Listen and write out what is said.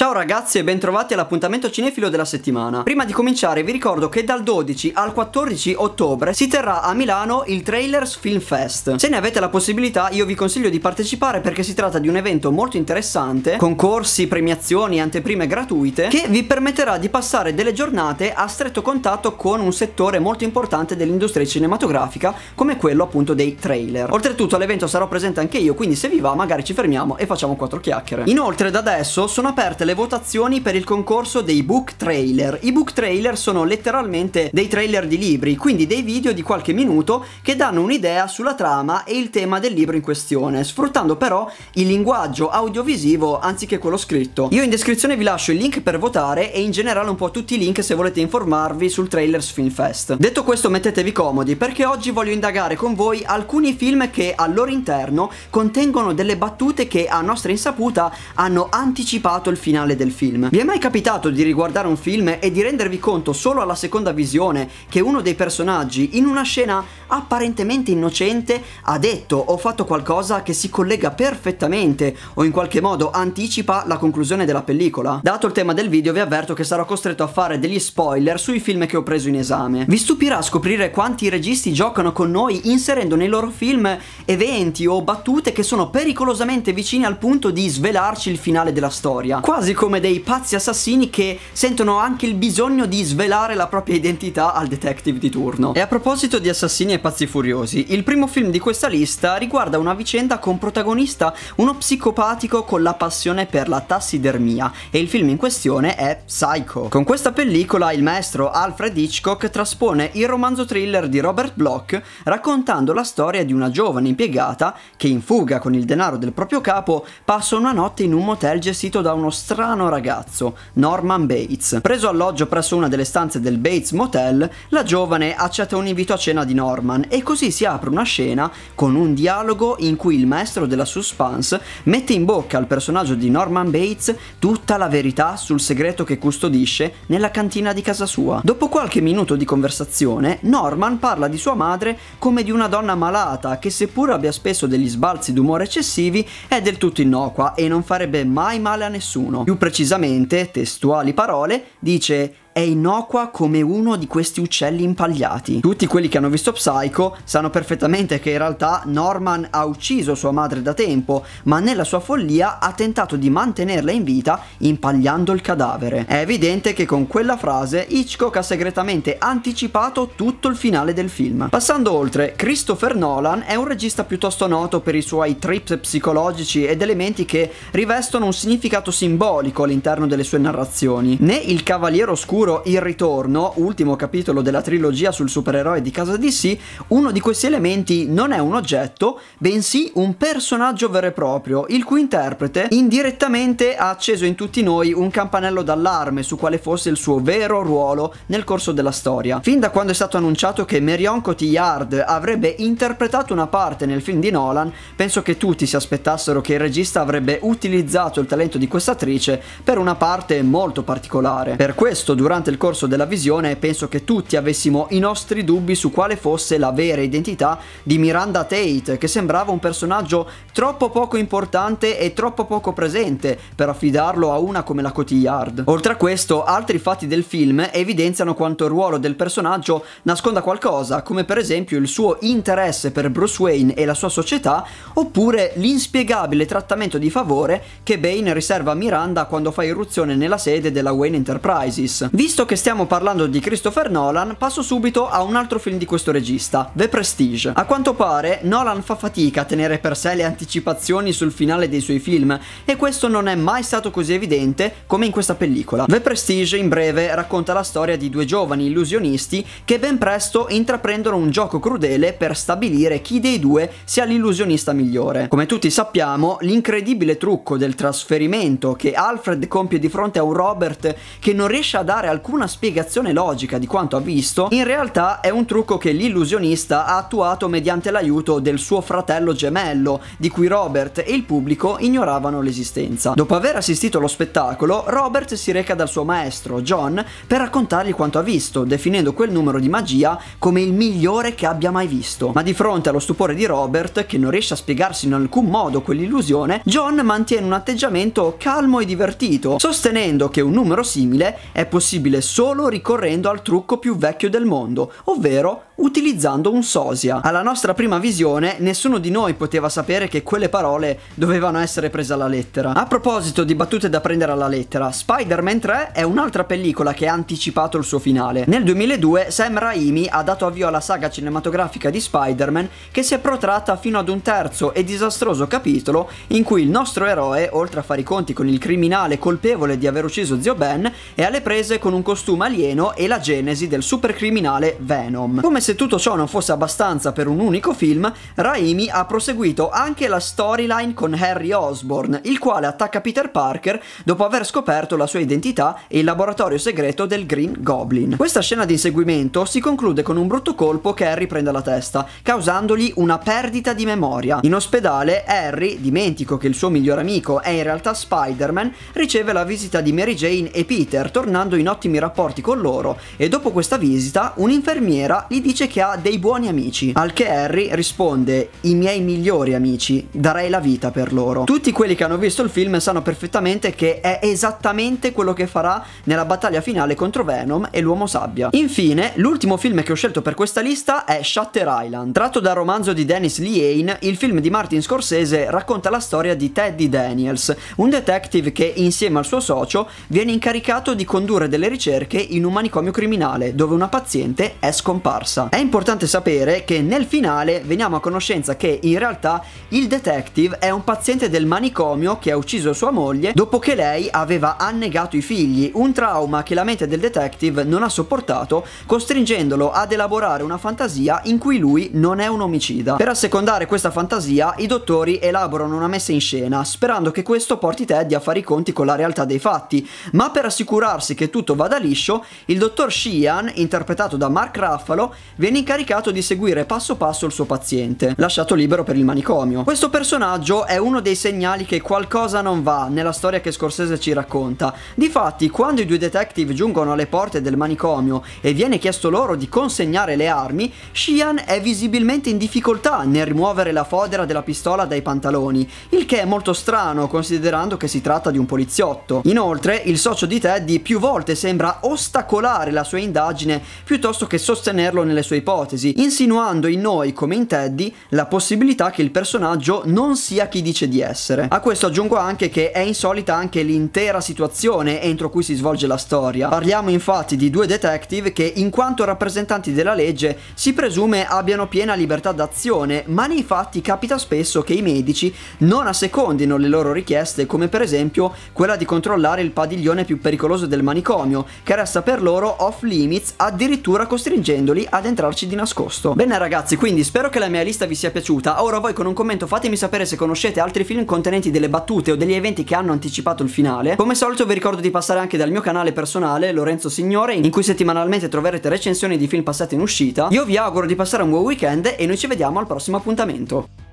Ciao ragazzi e bentrovati all'appuntamento cinefilo della settimana. Prima di cominciare vi ricordo che dal 12 al 14 ottobre si terrà a Milano il Trailers Film Fest. Se ne avete la possibilità io vi consiglio di partecipare perché si tratta di un evento molto interessante, concorsi, premiazioni, anteprime gratuite, che vi permetterà di passare delle giornate a stretto contatto con un settore molto importante dell'industria cinematografica come quello appunto dei trailer. Oltretutto all'evento sarò presente anche io, quindi se vi va magari ci fermiamo e facciamo quattro chiacchiere. Inoltre da adesso sono aperte le le votazioni per il concorso dei book trailer. I book trailer sono letteralmente dei trailer di libri, quindi dei video di qualche minuto che danno un'idea sulla trama e il tema del libro in questione, sfruttando però il linguaggio audiovisivo anziché quello scritto. Io in descrizione vi lascio il link per votare e in generale un po' tutti i link se volete informarvi sul trailer Film Fest. Detto questo mettetevi comodi perché oggi voglio indagare con voi alcuni film che al loro interno contengono delle battute che a nostra insaputa hanno anticipato il finale finale del film. Vi è mai capitato di riguardare un film e di rendervi conto solo alla seconda visione che uno dei personaggi in una scena apparentemente innocente ha detto o fatto qualcosa che si collega perfettamente o in qualche modo anticipa la conclusione della pellicola. Dato il tema del video vi avverto che sarò costretto a fare degli spoiler sui film che ho preso in esame. Vi stupirà scoprire quanti registi giocano con noi inserendo nei loro film eventi o battute che sono pericolosamente vicini al punto di svelarci il finale della storia. Quasi come dei pazzi assassini che sentono anche il bisogno di svelare la propria identità al detective di turno. E a proposito di assassini e e Pazzi Furiosi. Il primo film di questa lista riguarda una vicenda con protagonista uno psicopatico con la passione per la tassidermia e il film in questione è Psycho. Con questa pellicola il maestro Alfred Hitchcock traspone il romanzo thriller di Robert Bloch raccontando la storia di una giovane impiegata che in fuga con il denaro del proprio capo passa una notte in un motel gestito da uno strano ragazzo, Norman Bates. Preso alloggio presso una delle stanze del Bates Motel, la giovane accetta un invito a cena di Norman Berman e così si apre una scena con un dialogo in cui il maestro della suspense mette in bocca al personaggio di Norman Bates tutta la verità sul segreto che custodisce nella cantina di casa sua. Dopo qualche minuto di conversazione, Norman parla di sua madre come di una donna malata che seppur abbia spesso degli sbalzi d'umore eccessivi è del tutto innocua e non farebbe mai male a nessuno. Più precisamente, testuali parole, dice è innocua come uno di questi uccelli impagliati. Tutti quelli che hanno visto Psycho sanno perfettamente che in realtà Norman ha ucciso sua madre da tempo, ma nella sua follia ha tentato di mantenerla in vita impagliando il cadavere. È evidente che con quella frase Hitchcock ha segretamente anticipato tutto il finale del film. Passando oltre, Christopher Nolan è un regista piuttosto noto per i suoi trip psicologici ed elementi che rivestono un significato simbolico all'interno delle sue narrazioni. Né Il Cavaliere Oscuro sicuro Il Ritorno, ultimo capitolo della trilogia sul supereroe di casa DC, uno di questi elementi non è un oggetto, bensì un personaggio vero e proprio, il cui interprete indirettamente ha acceso in tutti noi un campanello d'allarme su quale fosse il suo vero ruolo nel corso della storia. Fin da quando è stato annunciato che Marion Cotillard avrebbe interpretato una parte nel film di Nolan, penso che tutti si aspettassero che il regista avrebbe utilizzato il talento di questa attrice per una parte molto particolare. Per questo durante durante il corso della visione penso che tutti avessimo i nostri dubbi su quale fosse la vera identità di Miranda Tate, che sembrava un personaggio troppo poco importante e troppo poco presente per affidarlo a una come la Cotillard. Oltre a questo, altri fatti del film evidenziano quanto il ruolo del personaggio nasconda qualcosa, come per esempio il suo interesse per Bruce Wayne e la sua società, oppure l'inspiegabile trattamento di favore che Bane riserva a Miranda quando fa irruzione nella sede della Wayne Enterprises. Vi Visto che stiamo parlando di Christopher Nolan, passo subito a un altro film di questo regista, The Prestige. A quanto pare, Nolan fa fatica a tenere per sé le anticipazioni sul finale dei suoi film e questo non è mai stato così evidente come in questa pellicola. The Prestige, in breve, racconta la storia di due giovani illusionisti che ben presto intraprendono un gioco crudele per stabilire chi dei due sia l'illusionista migliore. Come tutti sappiamo, l'incredibile trucco del trasferimento che Alfred compie di fronte a un Robert che non riesce a dare dare alcuna spiegazione logica di quanto ha visto, in realtà è un trucco che l'illusionista ha attuato mediante l'aiuto del suo fratello gemello, di cui Robert e il pubblico ignoravano l'esistenza. Dopo aver assistito allo spettacolo, Robert si reca dal suo maestro, John, per raccontargli quanto ha visto, definendo quel numero di magia come il migliore che abbia mai visto. Ma di fronte allo stupore di Robert, che non riesce a spiegarsi in alcun modo quell'illusione, John mantiene un atteggiamento calmo e divertito, sostenendo che un numero simile è possibile possibile solo ricorrendo al trucco più vecchio del mondo, ovvero utilizzando un sosia. Alla nostra prima visione nessuno di noi poteva sapere che quelle parole dovevano essere prese alla lettera. A proposito di battute da prendere alla lettera, Spider-Man 3 è un'altra pellicola che ha anticipato il suo finale. Nel 2002 Sam Raimi ha dato avvio alla saga cinematografica di Spider-Man che si è protratta fino ad un terzo e disastroso capitolo in cui il nostro eroe, oltre a fare i conti con il criminale colpevole di aver ucciso zio Ben, è alle prese con con un costume alieno e la genesi del supercriminale Venom. Come se tutto ciò non fosse abbastanza per un unico film, Raimi ha proseguito anche la storyline con Harry Osborn, il quale attacca Peter Parker dopo aver scoperto la sua identità e il laboratorio segreto del Green Goblin. Questa scena di inseguimento si conclude con un brutto colpo che Harry prende alla testa, causandogli una perdita di memoria. In ospedale, Harry, dimentico che il suo migliore amico è in realtà Spider-Man, riceve la visita di Mary Jane e Peter, tornando in ottima ottimi rapporti con loro e dopo questa visita un'infermiera gli dice che ha dei buoni amici, al che Harry risponde i miei migliori amici, darei la vita per loro. Tutti quelli che hanno visto il film sanno perfettamente che è esattamente quello che farà nella battaglia finale contro Venom e l'uomo sabbia. Infine, l'ultimo film che ho scelto per questa lista è Shutter Island. Tratto dal romanzo di Dennis Lehane, il film di Martin Scorsese racconta la storia di Teddy Daniels, un detective che insieme al suo socio viene incaricato di condurre delle delle ricerche in un manicomio criminale dove una paziente è scomparsa. È importante sapere che nel finale veniamo a conoscenza che in realtà il detective è un paziente del manicomio che ha ucciso sua moglie dopo che lei aveva annegato i figli, un trauma che la mente del detective non ha sopportato costringendolo ad elaborare una fantasia in cui lui non è un omicida. Per assecondare questa fantasia i dottori elaborano una messa in scena sperando che questo porti Teddy a fare i conti con la realtà dei fatti, ma per assicurarsi che tutto vada liscio, il dottor Sheehan, interpretato da Mark Ruffalo, viene incaricato di seguire passo passo il suo paziente, lasciato libero per il manicomio. Questo personaggio è uno dei segnali che qualcosa non va nella storia che Scorsese ci racconta. Difatti, quando i due detective giungono alle porte del manicomio e viene chiesto loro di consegnare le armi, Sheehan è visibilmente in difficoltà nel rimuovere la fodera della pistola dai pantaloni, il che è molto strano considerando che si tratta di un poliziotto. Inoltre, il socio di Teddy più volte si sembra ostacolare la sua indagine piuttosto che sostenerlo nelle sue ipotesi, insinuando in noi, come in Teddy, la possibilità che il personaggio non sia chi dice di essere. A questo aggiungo anche che è insolita anche l'intera situazione entro cui si svolge la storia. Parliamo infatti di due detective che, in quanto rappresentanti della legge, si presume abbiano piena libertà d'azione, ma nei fatti capita spesso che i medici non assecondino le loro richieste, come per esempio quella di controllare il padiglione più pericoloso del manicomio, Valentino, che resta per loro off limits, addirittura costringendoli ad entrarci di nascosto. Bene ragazzi, quindi spero che la mia lista vi sia piaciuta. Ora voi con un commento fatemi sapere se conoscete altri film contenenti delle battute o degli eventi che hanno anticipato il finale. Come solito vi ricordo di passare anche dal mio canale personale, Lorenzo Signore, in cui settimanalmente troverete recensioni di film passati in uscita. Io vi auguro di passare un buon weekend e noi ci vediamo al prossimo appuntamento.